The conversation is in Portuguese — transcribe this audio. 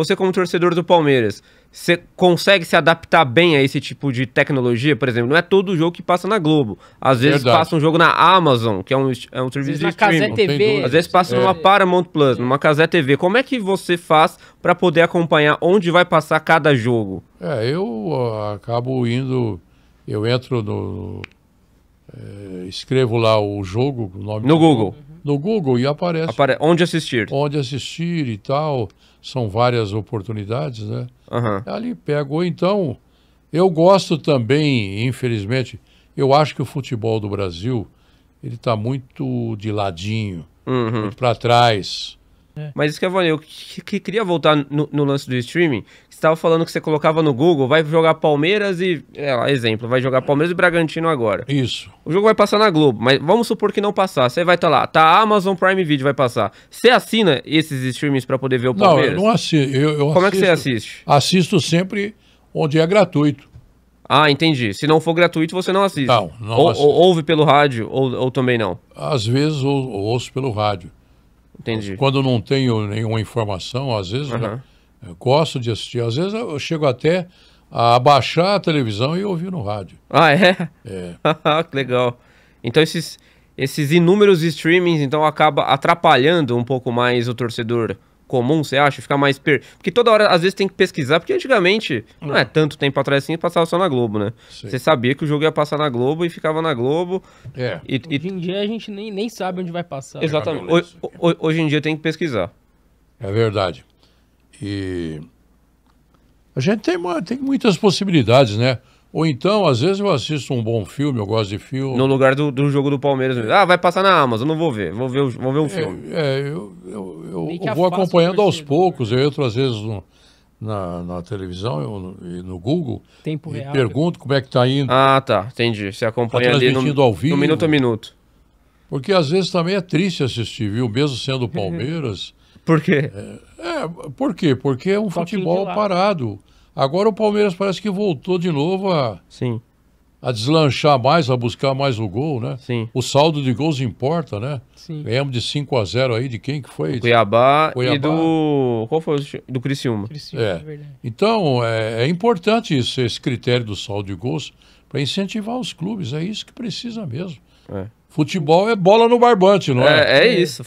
Você, como torcedor do Palmeiras, você consegue se adaptar bem a esse tipo de tecnologia? Por exemplo, não é todo jogo que passa na Globo. Às vezes Verdade. passa um jogo na Amazon, que é um, é um serviço de streaming. TV. Às vezes passa é. numa Paramount Plus, numa Casé TV. Como é que você faz para poder acompanhar onde vai passar cada jogo? É, eu uh, acabo indo... Eu entro no... Uh, escrevo lá o jogo... O nome no Google. Jogo no Google e aparece. Apare... Onde assistir. Onde assistir e tal. São várias oportunidades, né? Uhum. Ali pego. Ou então, eu gosto também, infelizmente, eu acho que o futebol do Brasil ele está muito de ladinho, uhum. muito para trás. É. Mas isso que eu falei, eu que, que queria voltar no, no, lance do streaming. Você estava falando que você colocava no Google, vai jogar Palmeiras e. É exemplo, vai jogar Palmeiras e Bragantino agora. Isso. O jogo vai passar na Globo, mas vamos supor que não passar. Você vai estar tá lá, tá a Amazon Prime Video vai passar. Você assina esses streamings para poder ver o Palmeiras? Não, eu não assino. Eu, eu Como assisto, é que você assiste? Assisto sempre onde é gratuito. Ah, entendi. Se não for gratuito, você não assiste. Não, não ou, Ou, ouve pelo rádio ou, ou também não? Às vezes ou, ouço pelo rádio. Entendi. Quando não tenho nenhuma informação, às vezes uhum. eu gosto de assistir. Às vezes eu chego até a baixar a televisão e ouvir no rádio. Ah, é? É. que legal. Então esses, esses inúmeros streamings então acaba atrapalhando um pouco mais o torcedor comum, você acha? Ficar mais per... Porque toda hora, às vezes, tem que pesquisar, porque antigamente, não, não é, é tanto tempo atrás assim, passava só na Globo, né? Sim. Você sabia que o jogo ia passar na Globo e ficava na Globo. É. E, e... Hoje em dia a gente nem, nem sabe onde vai passar. Né? Exatamente. Hoje, hoje em dia tem que pesquisar. É verdade. E a gente tem, tem muitas possibilidades, né? Ou então, às vezes eu assisto um bom filme, eu gosto de filme. No lugar do, do jogo do Palmeiras. Ah, vai passar na Amazon, não vou ver. Vou ver, vou ver um é, filme. É, é eu, eu, eu, eu vou acompanhando aos né? poucos. Eu entro, às vezes, no, na, na televisão e no, no Google. Tempo e real, pergunto como é que está indo. Ah, tá. Entendi. Você acompanha tá ali no, ao vivo, no minuto a minuto. Porque às vezes também é triste assistir, viu? Mesmo sendo Palmeiras. Por quê? É, é, por quê? Porque é um Só futebol parado. Agora o Palmeiras parece que voltou de novo a, Sim. a deslanchar mais, a buscar mais o gol, né? Sim. O saldo de gols importa, né? Sim. Ganhamos de 5 a 0 aí de quem que foi? Cuiabá, Cuiabá. e do qual foi? o Do Criciúma. Criciúma é. é então é, é importante isso, esse critério do saldo de gols para incentivar os clubes. É isso que precisa mesmo. É. Futebol é bola no barbante, não é? É, é isso.